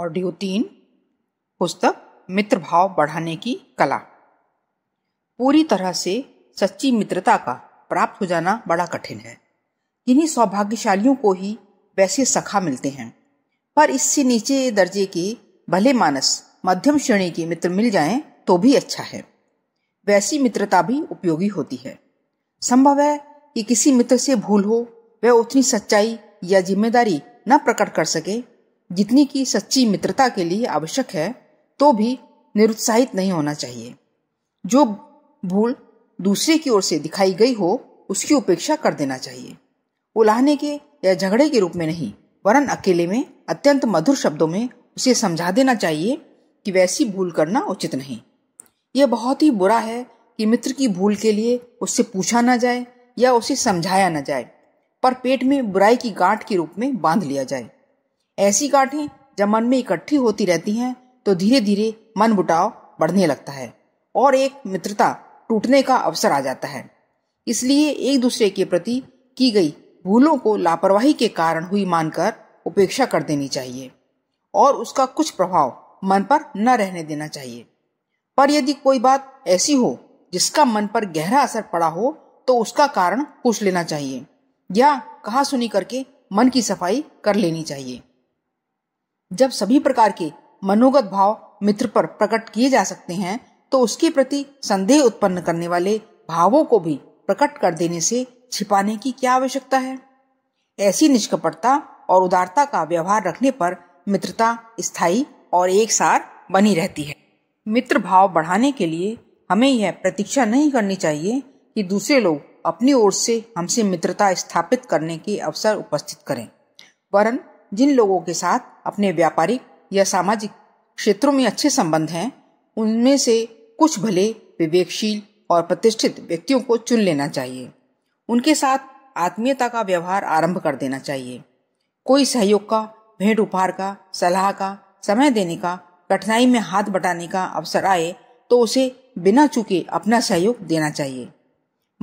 audio तीन पुस्तक मित्र भाव बढ़ाने की कला पूरी तरह से सच्ची मित्रता का प्राप्त हो जाना बड़ा कठिन है इन्हीं सौभाग्यशालियों को ही वैसे सखा मिलते हैं पर इससे नीचे दर्जे के भले मानस मध्यम श्रेणी के मित्र मिल जाएं तो भी अच्छा है वैसी मित्रता भी उपयोगी होती है संभव है कि किसी मित्र से भूल हो वह उतनी सच्चाई या जिम्मेदारी न प्रकट कर सके जितनी की सच्ची मित्रता के लिए आवश्यक है तो भी निरुत्साहित नहीं होना चाहिए जो भूल दूसरे की ओर से दिखाई गई हो उसकी उपेक्षा कर देना चाहिए उलाहने के या झगड़े के रूप में नहीं वरन अकेले में अत्यंत मधुर शब्दों में उसे समझा देना चाहिए कि वैसी भूल करना उचित नहीं यह बहुत ही बुरा है कि मित्र की भूल के लिए उससे पूछा ना जाए या उसे समझाया ना जाए पर पेट में बुराई की गांठ के रूप में बांध लिया जाए ऐसी गांठें जब मन में इकट्ठी होती रहती हैं तो धीरे धीरे मन बुटाव बढ़ने लगता है और एक मित्रता टूटने का अवसर आ जाता है इसलिए एक दूसरे के प्रति की गई भूलों को लापरवाही के कारण हुई मानकर उपेक्षा कर देनी चाहिए और उसका कुछ प्रभाव मन पर न रहने देना चाहिए पर यदि कोई बात ऐसी हो जिसका मन पर गहरा असर पड़ा हो तो उसका कारण पूछ लेना चाहिए या कहा सुनी करके मन की सफाई कर लेनी चाहिए जब सभी प्रकार के मनोगत भाव मित्र पर प्रकट किए जा सकते हैं तो उसके प्रति संदेह उत्पन्न करने वाले भावों को भी प्रकट कर देने से छिपाने की क्या आवश्यकता है ऐसी निष्कपटता और उदारता का व्यवहार रखने पर मित्रता स्थायी और एक सार बनी रहती है मित्र भाव बढ़ाने के लिए हमें यह प्रतीक्षा नहीं करनी चाहिए कि दूसरे लोग अपनी ओर से हमसे मित्रता स्थापित करने के अवसर उपस्थित करें वरन जिन लोगों के साथ अपने व्यापारिक या सामाजिक क्षेत्रों में अच्छे संबंध हैं उनमें से कुछ भले विवेकशील और प्रतिष्ठित व्यक्तियों को चुन लेना चाहिए उनके साथ आत्मीयता का व्यवहार आरंभ कर देना चाहिए कोई सहयोग का भेंट उपहार का सलाह का समय देने का कठिनाई में हाथ बटाने का अवसर आए तो उसे बिना चूके अपना सहयोग देना चाहिए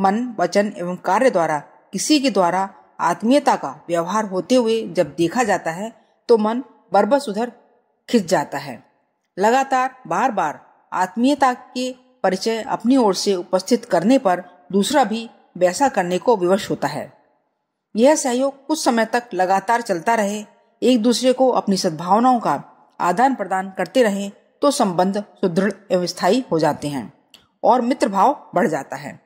मन वचन एवं कार्य द्वारा किसी के द्वारा आत्मीयता का व्यवहार होते हुए जब देखा जाता है तो मन बरबस उधर खिंच जाता है लगातार बार बार आत्मीयता के परिचय अपनी ओर से उपस्थित करने पर दूसरा भी वैसा करने को विवश होता है यह सहयोग कुछ समय तक लगातार चलता रहे एक दूसरे को अपनी सद्भावनाओं का आदान प्रदान करते रहे तो संबंध सुदृढ़ एवं स्थायी हो जाते हैं और मित्र भाव बढ़ जाता है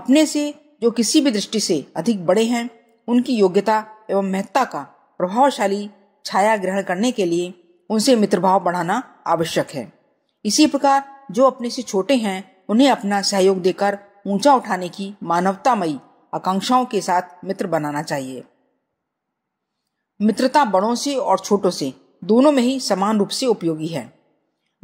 अपने से जो किसी भी दृष्टि से अधिक बड़े हैं उनकी योग्यता एवं महत्ता का प्रभावशाली छाया ग्रहण करने के लिए उनसे मित्रभाव बढ़ाना आवश्यक है इसी प्रकार जो अपने से छोटे हैं उन्हें अपना सहयोग देकर ऊंचा उठाने की मानवतामयी आकांक्षाओं के साथ मित्र बनाना चाहिए मित्रता बड़ों से और छोटों से दोनों में ही समान रूप से उपयोगी है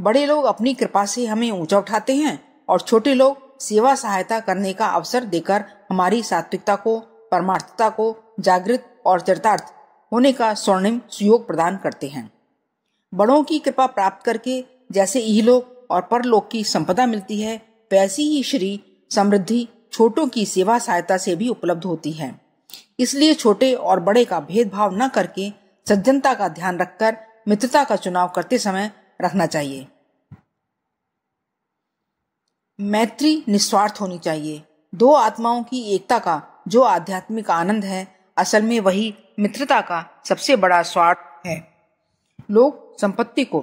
बड़े लोग अपनी कृपा से हमें ऊंचा उठाते हैं और छोटे लोग सेवा सहायता करने का अवसर देकर हमारी सात्विकता को परमार्थता को जागृत और चरितार्थ होने का स्वर्णिम सुयोग प्रदान करते हैं बड़ों की कृपा प्राप्त करके जैसे इहलोक और परलोक की संपदा मिलती है वैसी ही श्री समृद्धि छोटों की सेवा सहायता से भी उपलब्ध होती है इसलिए छोटे और बड़े का भेदभाव न करके सज्जनता का ध्यान रखकर मित्रता का चुनाव करते समय रखना चाहिए मैत्री निस्वार्थ होनी चाहिए दो आत्माओं की एकता का जो आध्यात्मिक आनंद है असल में वही मित्रता का सबसे बड़ा स्वार्थ है लोग संपत्ति को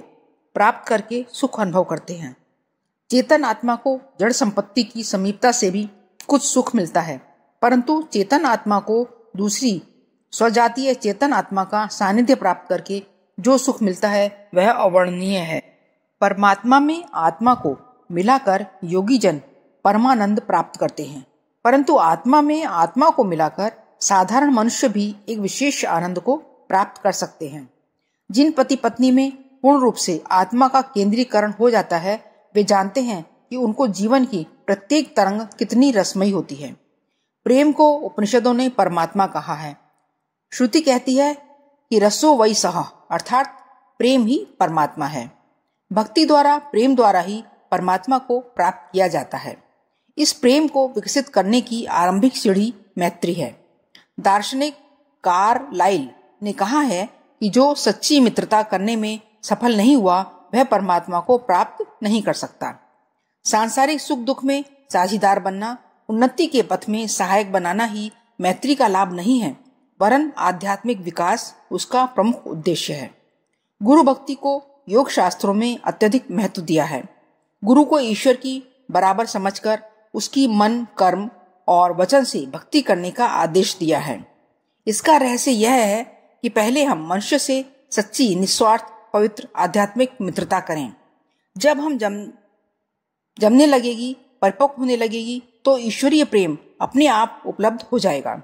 प्राप्त करके सुख अनुभव करते हैं चेतन आत्मा को जड़ संपत्ति की समीपता से भी कुछ सुख मिलता है परंतु चेतन आत्मा को दूसरी स्वजातीय चेतन आत्मा का सानिध्य प्राप्त करके जो सुख मिलता है वह अवर्णनीय है परमात्मा में आत्मा को मिलाकर योगी जन परमानंद प्राप्त करते हैं परंतु आत्मा में आत्मा को मिलाकर साधारण मनुष्य भी एक विशेष आनंद को प्राप्त कर सकते हैं जिन पति पत्नी में पूर्ण रूप से आत्मा का केंद्रीकरण हो जाता है वे जानते हैं कि उनको जीवन की प्रत्येक तरंग कितनी रसमयी होती है प्रेम को उपनिषदों ने परमात्मा कहा है श्रुति कहती है कि रसो वही सह अर्थात प्रेम ही परमात्मा है भक्ति द्वारा प्रेम द्वारा ही परमात्मा को प्राप्त किया जाता है इस प्रेम को विकसित करने की आरंभिक सीढ़ी मैत्री है दार्शनिक कार लाइल ने कहा है कि जो सच्ची मित्रता करने में सफल नहीं हुआ वह परमात्मा को प्राप्त नहीं कर सकता सांसारिक सुख दुख में साझीदार बनना उन्नति के पथ में सहायक बनाना ही मैत्री का लाभ नहीं है वरन आध्यात्मिक विकास उसका प्रमुख उद्देश्य है गुरु भक्ति को योग शास्त्रों में अत्यधिक महत्व दिया है गुरु को ईश्वर की बराबर समझकर उसकी मन कर्म और वचन से भक्ति करने का आदेश दिया है इसका रहस्य यह है कि पहले हम मनुष्य से सच्ची निस्वार्थ पवित्र आध्यात्मिक मित्रता करें जब हम जम जमने लगेगी परिपक्व होने लगेगी तो ईश्वरीय प्रेम अपने आप उपलब्ध हो जाएगा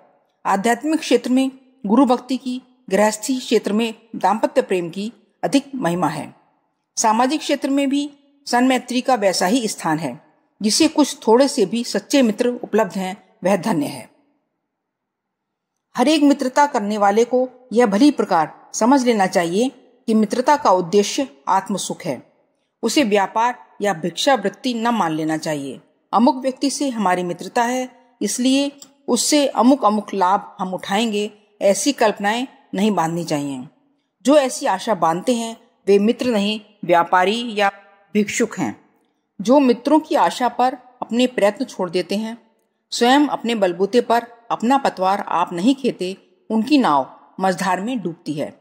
आध्यात्मिक क्षेत्र में गुरु भक्ति की गृहस्थी क्षेत्र में दाम्पत्य प्रेम की अधिक महिमा है सामाजिक क्षेत्र में भी सनमैत्री का वैसा ही स्थान है जिसे कुछ थोड़े से भी सच्चे मित्र उपलब्ध हैं वह धन्य है हरेक मित्रता करने वाले को यह भली प्रकार समझ लेना चाहिए कि मित्रता का उद्देश्य आत्मसुख है उसे व्यापार या भिक्षावृत्ति न मान लेना चाहिए अमुक व्यक्ति से हमारी मित्रता है इसलिए उससे अमुक अमुक लाभ हम उठाएंगे ऐसी कल्पनाएं नहीं बांधनी चाहिए जो ऐसी आशा बांधते हैं वे मित्र नहीं व्यापारी या भिक्षुक हैं जो मित्रों की आशा पर अपने प्रयत्न छोड़ देते हैं स्वयं अपने बलबूते पर अपना पतवार आप नहीं खेते उनकी नाव मझधार में डूबती है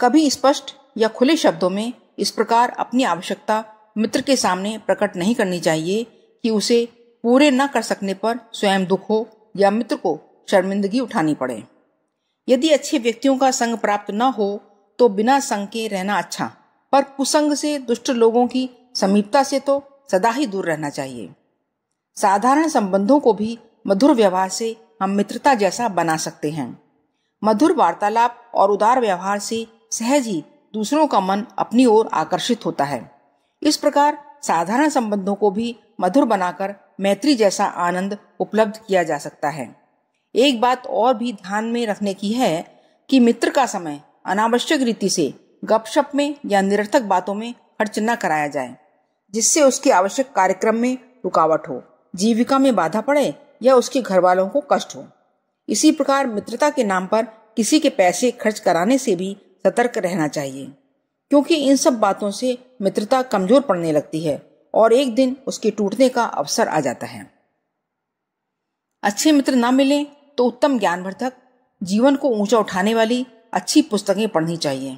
कभी स्पष्ट या खुले शब्दों में इस प्रकार अपनी आवश्यकता मित्र के सामने प्रकट नहीं करनी चाहिए कि उसे पूरे न कर सकने पर स्वयं दुख हो या मित्र को शर्मिंदगी उठानी पड़े यदि अच्छे व्यक्तियों का संग प्राप्त न हो तो बिना संग के रहना अच्छा पर कुसंग से दुष्ट लोगों की समीपता से तो सदा ही दूर रहना चाहिए साधारण संबंधों को भी मधुर व्यवहार से हम मित्रता जैसा बना सकते हैं मधुर वार्तालाप और उदार व्यवहार से सहज ही दूसरों का मन अपनी ओर आकर्षित होता है इस प्रकार साधारण संबंधों को भी मधुर बनाकर मैत्री जैसा आनंद उपलब्ध किया जा सकता है एक बात और भी ध्यान में रखने की है कि मित्र का समय अनावश्यक रीति से गपशप में या निरर्थक बातों में खर्च न कराया जाए जिससे उसके आवश्यक कार्यक्रम में रुकावट हो जीविका में बाधा पड़े या उसके घर वालों को कष्ट हो इसी प्रकार मित्रता के नाम पर किसी के पैसे खर्च कराने से भी सतर्क रहना चाहिए क्योंकि इन सब बातों से मित्रता कमजोर पड़ने लगती है और एक दिन उसके टूटने का अवसर आ जाता है अच्छे मित्र ना मिले तो उत्तम ज्ञानवर्धक जीवन को ऊंचा उठाने वाली अच्छी पुस्तकें पढ़नी चाहिए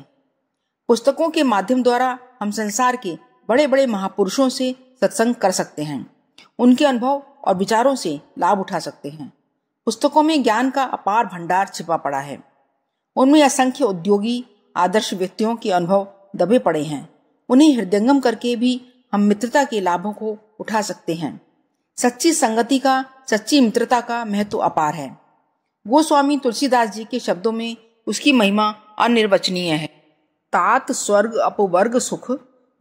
पुस्तकों के माध्यम द्वारा हम संसार के बड़े बड़े महापुरुषों से सत्संग कर सकते हैं उनके अनुभव और विचारों से लाभ उठा सकते हैं पुस्तकों में ज्ञान का अपार भंडार छिपा पड़ा है उनमें असंख्य उद्योगी आदर्श व्यक्तियों के अनुभव दबे पड़े हैं उन्हें हृदयंगम करके भी हम मित्रता के लाभों को उठा सकते हैं सच्ची संगति का सच्ची मित्रता का महत्व अपार है गोस्वामी तुलसीदास जी के शब्दों में उसकी महिमा अनिर्वचनीय है तात स्वर्ग अपवर्ग सुख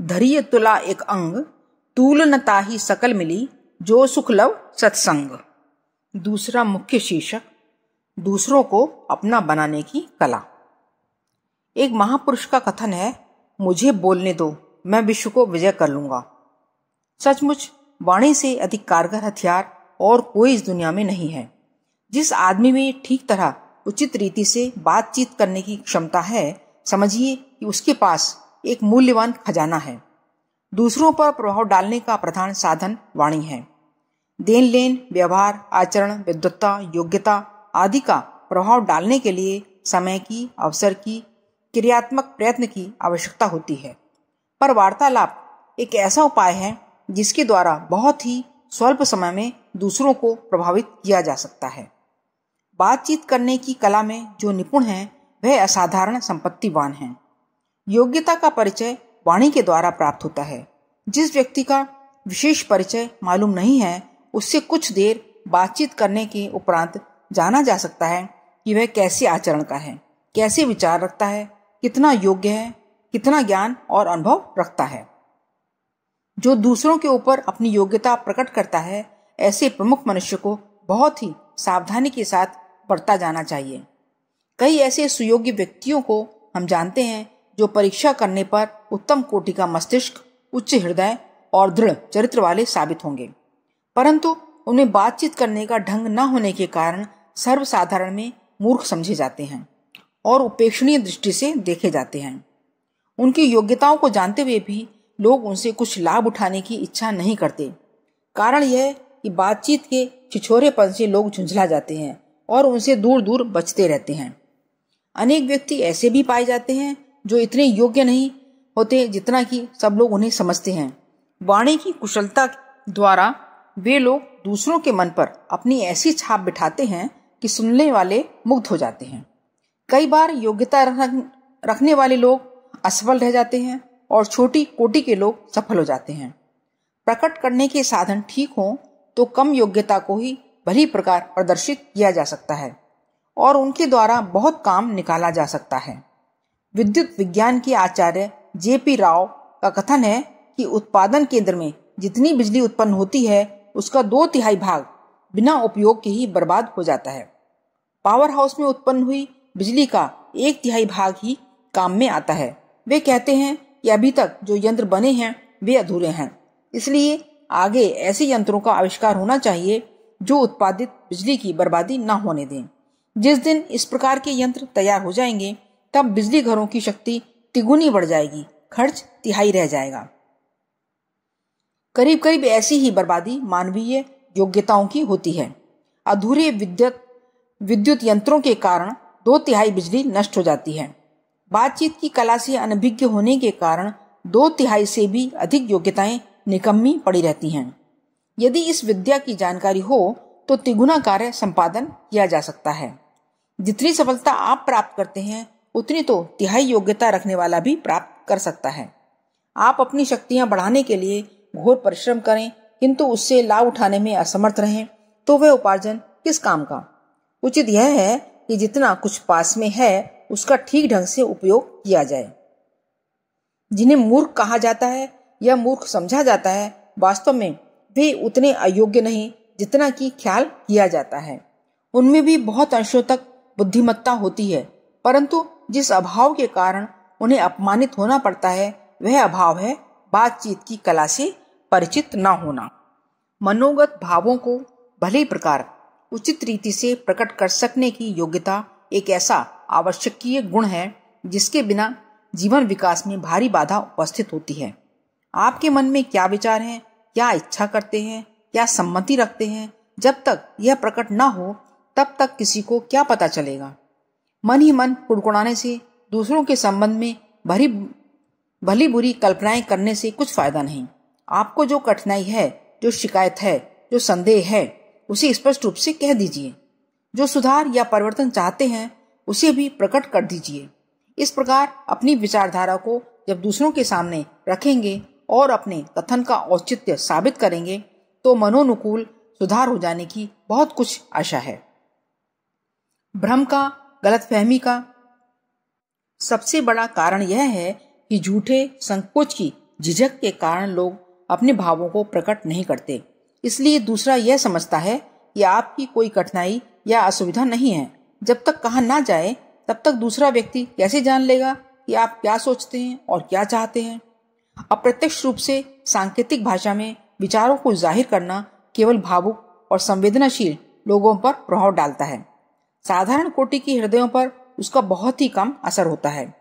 धरिय तुला एक अंग तूल नताही सकल मिली जो सुख लव सत्संग दूसरा मुख्य शीर्षक दूसरों को अपना बनाने की कला एक महापुरुष का कथन है मुझे बोलने दो मैं विश्व को विजय कर लूंगा सचमुच वाणी से अधिक कारगर हथियार और कोई इस दुनिया में नहीं है जिस आदमी में ठीक तरह उचित रीति से बातचीत करने की क्षमता है समझिए कि उसके पास एक मूल्यवान खजाना है दूसरों पर प्रभाव डालने का प्रधान साधन वाणी है देन लेन व्यवहार आचरण विद्वत्ता योग्यता आदि का प्रभाव डालने के लिए समय की अवसर की क्रियात्मक प्रयत्न की आवश्यकता होती है पर वार्तालाप एक ऐसा उपाय है जिसके द्वारा बहुत ही स्वल्प समय में दूसरों को प्रभावित किया जा सकता है बातचीत करने की कला में जो निपुण है वह असाधारण संपत्तिवान है योग्यता का परिचय वाणी के द्वारा प्राप्त होता है जिस व्यक्ति का विशेष परिचय मालूम नहीं है उससे कुछ देर बातचीत करने के उपरांत जाना जा सकता है कि वह कैसे आचरण का है कैसे विचार रखता है कितना योग्य है कितना ज्ञान और अनुभव रखता है जो दूसरों के ऊपर अपनी योग्यता प्रकट करता है ऐसे प्रमुख मनुष्य को बहुत ही सावधानी के साथ बरता जाना चाहिए कई ऐसे सुयोग्य व्यक्तियों को हम जानते हैं जो परीक्षा करने पर उत्तम कोटि का मस्तिष्क उच्च हृदय और दृढ़ चरित्र वाले साबित होंगे परंतु उन्हें बातचीत करने का ढंग न होने के कारण सर्वसाधारण में मूर्ख समझे जाते हैं और उपेक्षणीय दृष्टि से देखे जाते हैं उनकी योग्यताओं को जानते हुए भी लोग उनसे कुछ लाभ उठाने की इच्छा नहीं करते कारण यह कि बातचीत के छिछोरेपन से लोग झुंझला जाते हैं और उनसे दूर दूर बचते रहते हैं अनेक व्यक्ति ऐसे भी पाए जाते हैं जो इतने योग्य नहीं होते जितना कि सब लोग उन्हें समझते हैं वाणी की कुशलता द्वारा वे लोग दूसरों के मन पर अपनी ऐसी छाप बिठाते हैं कि सुनने वाले मुग्ध हो जाते हैं कई बार योग्यता रखने वाले लोग असफल रह जाते हैं और छोटी कोटि के लोग सफल हो जाते हैं प्रकट करने के साधन ठीक हों तो कम योग्यता को ही भली प्रकार प्रदर्शित किया जा सकता है और उनके द्वारा बहुत काम निकाला जा सकता है विद्युत विज्ञान के आचार्य जे पी राव का कथन है कि उत्पादन केंद्र में जितनी बिजली उत्पन्न होती है उसका दो तिहाई भाग बिना उपयोग के ही बर्बाद हो जाता है पावर हाउस में उत्पन्न हुई बिजली का एक तिहाई भाग ही काम में आता है वे कहते हैं कि अभी तक जो यंत्र बने हैं वे अधूरे हैं इसलिए आगे ऐसे यंत्रों का आविष्कार होना चाहिए जो उत्पादित बिजली की बर्बादी न होने दें जिस दिन इस प्रकार के यंत्र तैयार हो जाएंगे तब बिजली घरों की शक्ति तिगुनी बढ़ जाएगी खर्च तिहाई रह जाएगा करीब करीब ऐसी ही बर्बादी मानवीय योग्यताओं की होती है अधूरे विद्युत विद्युत यंत्रों के कारण दो तिहाई बिजली नष्ट हो जाती है बातचीत की कला से अनभिज्ञ होने के कारण दो तिहाई से भी अधिक योग्यताएं निकम्मी पड़ी रहती हैं यदि इस विद्या की जानकारी हो तो तिगुना कार्य संपादन किया जा सकता है जितनी सफलता आप प्राप्त करते हैं उतनी तो तिहाई योग्यता रखने वाला भी प्राप्त कर सकता है आप अपनी शक्तियां बढ़ाने के लिए घोर परिश्रम करें किंतु उससे लाभ उठाने में असमर्थ रहें तो वह उपार्जन किस काम का उचित यह है कि जितना कुछ पास में है उसका ठीक ढंग से उपयोग किया जाए जिन्हें मूर्ख कहा जाता है या मूर्ख समझा जाता है वास्तव में वे उतने अयोग्य नहीं जितना कि ख्याल किया जाता है उनमें भी बहुत अंशों तक बुद्धिमत्ता होती है परंतु जिस अभाव के कारण उन्हें अपमानित होना पड़ता है वह अभाव है बातचीत की कला से परिचित न होना मनोगत भावों को भले प्रकार उचित रीति से प्रकट कर सकने की योग्यता एक ऐसा आवश्यकीय गुण है जिसके बिना जीवन विकास में भारी बाधा उपस्थित होती है आपके मन में क्या विचार हैं क्या इच्छा करते हैं क्या सम्मति रखते हैं जब तक यह प्रकट न हो तब तक किसी को क्या पता चलेगा मन ही मन कुड़कुड़ाने से दूसरों के संबंध में भरी भली बुरी कल्पनाएं करने से कुछ फायदा नहीं आपको जो कठिनाई है जो शिकायत है जो संदेह है उसे स्पष्ट रूप से कह दीजिए जो सुधार या परिवर्तन चाहते हैं उसे भी प्रकट कर दीजिए इस प्रकार अपनी विचारधारा को जब दूसरों के सामने रखेंगे और अपने कथन का औचित्य साबित करेंगे तो मनोनुकूल सुधार हो जाने की बहुत कुछ आशा है भ्रम का गलतफहमी का सबसे बड़ा कारण यह है कि झूठे संकोच की झिझक के कारण लोग अपने भावों को प्रकट नहीं करते इसलिए दूसरा यह समझता है कि आपकी कोई कठिनाई या असुविधा नहीं है जब तक कहा ना जाए तब तक दूसरा व्यक्ति कैसे जान लेगा कि आप क्या सोचते हैं और क्या चाहते हैं अप्रत्यक्ष रूप से सांकेतिक भाषा में विचारों को जाहिर करना केवल भावुक और संवेदनाशील लोगों पर प्रभाव डालता है साधारण कोटि की हृदयों पर उसका बहुत ही कम असर होता है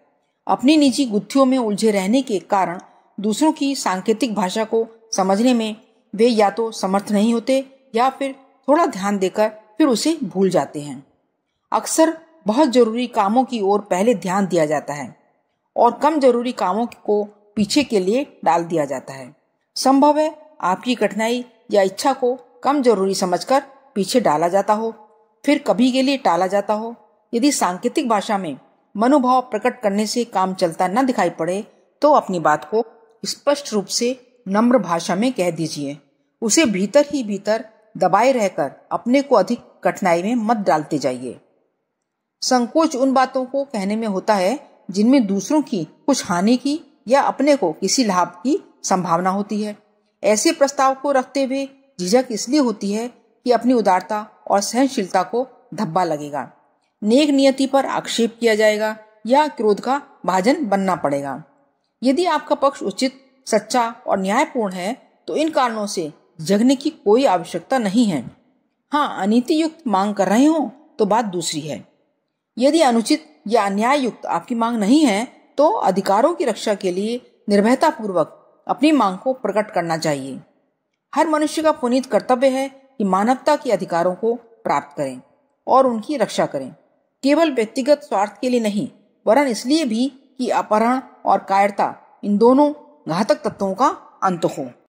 अपनी निजी गुत्थियों में उलझे रहने के कारण दूसरों की सांकेतिक भाषा को समझने में वे या तो समर्थ नहीं होते या फिर थोड़ा ध्यान देकर फिर उसे भूल जाते हैं अक्सर बहुत जरूरी कामों की ओर पहले ध्यान दिया जाता है और कम जरूरी कामों को पीछे के लिए डाल दिया जाता है संभव है आपकी कठिनाई या इच्छा को कम जरूरी समझकर पीछे डाला जाता हो फिर कभी के लिए टाला जाता हो यदि सांकेतिक भाषा में मनोभाव प्रकट करने से काम चलता न दिखाई पड़े तो अपनी बात को स्पष्ट रूप से नम्र भाषा में कह दीजिए उसे भीतर ही भीतर दबाए रहकर अपने को अधिक कठिनाई में मत डालते जाइए संकोच उन बातों को कहने में होता है जिनमें दूसरों की कुछ हानि की या अपने को किसी लाभ की संभावना होती है ऐसे प्रस्ताव को रखते हुए झिझक इसलिए होती है कि अपनी उदारता और सहनशीलता को धब्बा लगेगा नेक नियति पर आक्षेप किया जाएगा या क्रोध का भाजन बनना पड़ेगा यदि आपका पक्ष उचित सच्चा और न्यायपूर्ण है तो इन कारणों से जगने की कोई आवश्यकता नहीं है हाँ अनिति युक्त मांग कर रहे हो तो बात दूसरी है यदि अनुचित या अन्याय युक्त आपकी मांग नहीं है तो अधिकारों की रक्षा के लिए निर्भयता पूर्वक अपनी मांग को प्रकट करना चाहिए हर मनुष्य का पुनीत कर्तव्य है कि मानवता के अधिकारों को प्राप्त करें और उनकी रक्षा करें केवल व्यक्तिगत स्वार्थ के लिए नहीं वरन इसलिए भी कि अपहरण और कायरता इन दोनों घातक तत्वों का अंत हो